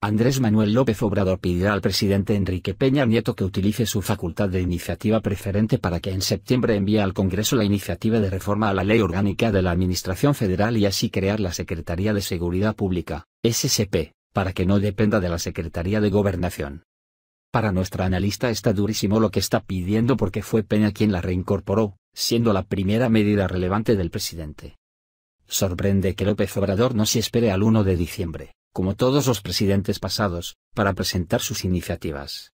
Andrés Manuel López Obrador pedirá al presidente Enrique Peña Nieto que utilice su facultad de iniciativa preferente para que en septiembre envíe al Congreso la iniciativa de reforma a la Ley Orgánica de la Administración Federal y así crear la Secretaría de Seguridad Pública, S.S.P., para que no dependa de la Secretaría de Gobernación. Para nuestra analista está durísimo lo que está pidiendo porque fue Peña quien la reincorporó, siendo la primera medida relevante del presidente. Sorprende que López Obrador no se espere al 1 de diciembre como todos los presidentes pasados, para presentar sus iniciativas.